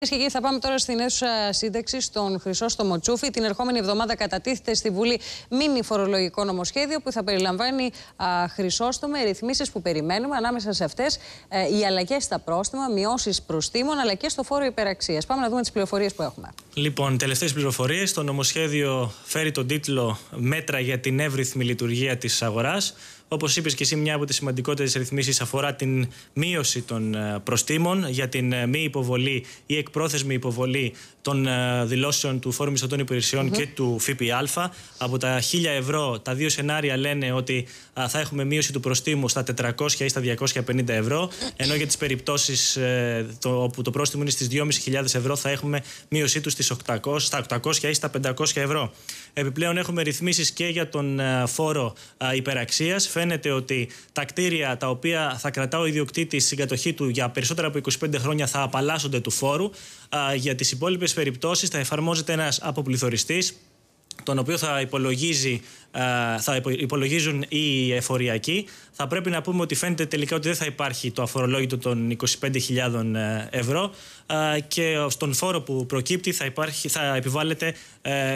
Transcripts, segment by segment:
Και κύριοι θα πάμε τώρα στην αίθουσα σύνταξης στον Χρυσόστομο Τσούφη. Την ερχόμενη εβδομάδα κατατίθεται στη Βουλή μήνυ φορολογικό νομοσχέδιο που θα περιλαμβάνει α, ρυθμίσεις ρυθμίσεις που περιμένουμε. Ανάμεσα σε αυτές ε, οι αλλαγές στα πρόστιμα, μειώσεις προστίμων, αλλά και στο φόρο υπεραξίας. Πάμε να δούμε τις πληροφορίες που έχουμε. Λοιπόν, τελευταίες πληροφορίες. Το νομοσχέδιο φέρει τον τίτλο «Μέτρα για την εύρυθμη λειτουργία της αγοράς. Όπως είπες και εσύ, μια από τις σημαντικότερες ρυθμίσεις αφορά την μείωση των ε, προστήμων για την ε, μη υποβολή ή εκπρόθεσμη υποβολή των ε, δηλώσεων του Φόρου Μισθωτών Υπηρεσιών mm-hmm. και του ΦΠΑ. Από τα 1.000 ευρώ, τα δύο σενάρια λένε ότι θα έχουμε μείωση του προστήμου στα 400 ή στα 250 ευρώ, ενώ για τις περιπτώσεις όπου το πρόστιμο είναι στις 2.500 ευρώ θα έχουμε μείωσή του στις 800, στα 800 ή στα 500 ευρώ. Επιπλέον έχουμε ρυθμίσεις και για τον ε, φόρο ε, υπεραξίας. Φαίνεται ότι τα κτίρια τα οποία θα κρατά ο ιδιοκτήτης στην κατοχή του για περισσότερα από 25 χρόνια θα απαλλάσσονται του φόρου. Ε, για τις υπόλοιπες περιπτώσεις θα εφαρμόζεται ένας αποπληθωριστής τον οποίο θα, υπολογίζει, ε, θα υπολογίζουν οι εφοριακοί. Θα πρέπει να πούμε ότι φαίνεται τελικά ότι δεν θα υπάρχει το αφορολόγητο των 25.000 ε, ευρώ ε, και στον φόρο που προκύπτει θα, υπάρχει, θα επιβάλλεται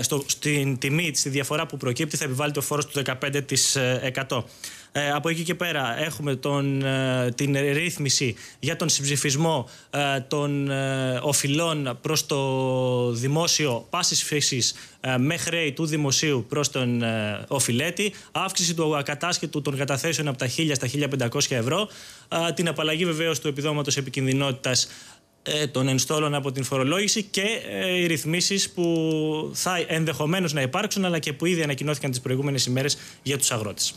στο, στην τιμή, στη διαφορά που προκύπτει θα επιβάλλεται ο φόρος του 15%. Ε, από εκεί και πέρα έχουμε τον, ε, την ρύθμιση για τον συμψηφισμό ε, των οφειλών προς το δημόσιο πάσης φύσης με χρέη του δημοσίου προς τον οφειλέτη, αύξηση του ακατάσχετου των καταθέσεων από τα 1.000 στα 1.500 ευρώ, την απαλλαγή βεβαίως του επιδόματος επικινδυνότητας ε, των ενστόλων από την φορολόγηση και ε, οι ρυθμίσεις που θα ενδεχομένως να υπάρξουν αλλά και που ήδη ανακοινώθηκαν τις προηγούμενες ημέρες για τους αγρότες.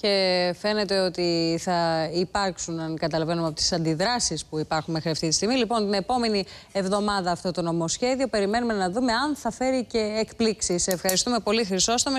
Και φαίνεται ότι θα υπάρξουν, αν καταλαβαίνουμε από τις αντιδράσεις που υπάρχουν μέχρι αυτή τη στιγμή. Λοιπόν, την επόμενη εβδομάδα αυτό το νομοσχέδιο περιμένουμε να δούμε αν θα φέρει και εκπλήξεις. Ευχαριστούμε πολύ, Χρυσόστομες.